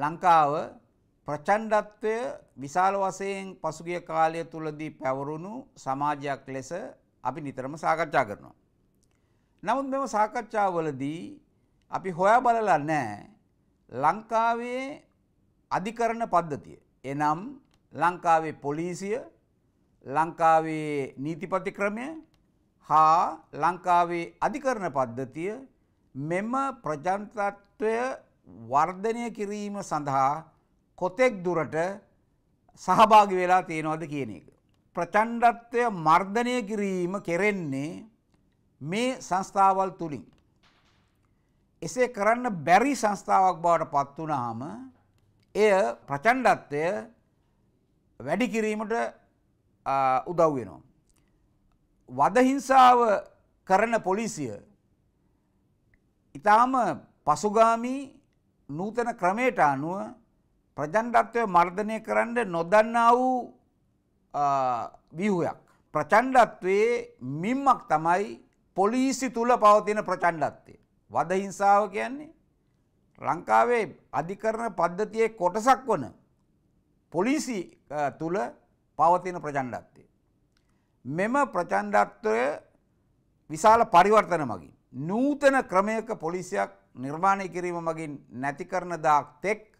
ලංකාව ප්‍රචණ්ඩත්වය විශාල වශයෙන් පසුගිය කාලය තුලදී පැවරුණු සමාජයක් ලෙස අපි නිතරම සාකච්ඡා කරනවා. නමුත් මෙම සාකච්ඡාවලදී අපි හොයා බලලා නැහැ ලංකාවේ අධිකරණ පද්ධතිය. එනම් ලංකාවේ පොලිසිය, ලංකාවේ නීතිපති ක්‍රමය හා ලංකාවේ අධිකරණ පද්ධතිය මෙම ප්‍රජාතන්ත්‍රය වර්ධනය කිරීම සඳහා කොතෙක් දුරට සහභාගි වෙලා තියෙනවද කියන එක. ප්‍රචණ්ඩත්වය මර්ධනය කිරීම කෙරෙන්නේ මේ සංස්ථාවල් තුළින්. එසේ කරන්න බැරි සංස්ථාවක් බවට පත් වුණාම එය ප්‍රචණ්ඩත්වය වැඩි කිරීමට උදව් වෙනවා. වදහිංසාව කරන පොලිසිය ඉතාම පසුගාමී නූතන ක්‍රමයට අනුව ප්‍රජන්ඩත්වය මර්ධනය කරන්න නොදන්නා වූ විහුයක්. ප්‍රචන්ඩත්වයේ මිම්මක් තමයි පොලිසි තුළ පවතින ප්‍රචන්ඩත්වය. වදහිංසාව කියන්නේ ලංකාවේ අධිකරණ පද්ධතියේ කොටසක් වන පොලිසි තුළ පවතින ප්‍රචන්ඩත්වය. මෙම ප්‍රචන්ඩත්වය විශාල පරිවර්තන මගින්. නූතන ක්‍රමයක පොලිසියක් නිර්මාණය කිරීම මගින් නැති කරන දාක් තෙක්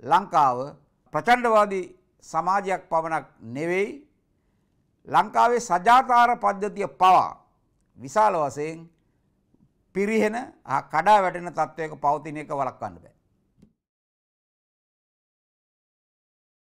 ලංකාව ප්‍රචණ්ඩවාදී සමාජයක් පමණක් නෙවෙයි ලංකාවේ සජාතාර පද්ධතිය පවා විශාල වශයෙන් පිරිහෙන කඩා වැටෙන තත්ත්වයක පවතින එක වළක්වන්න බෑ.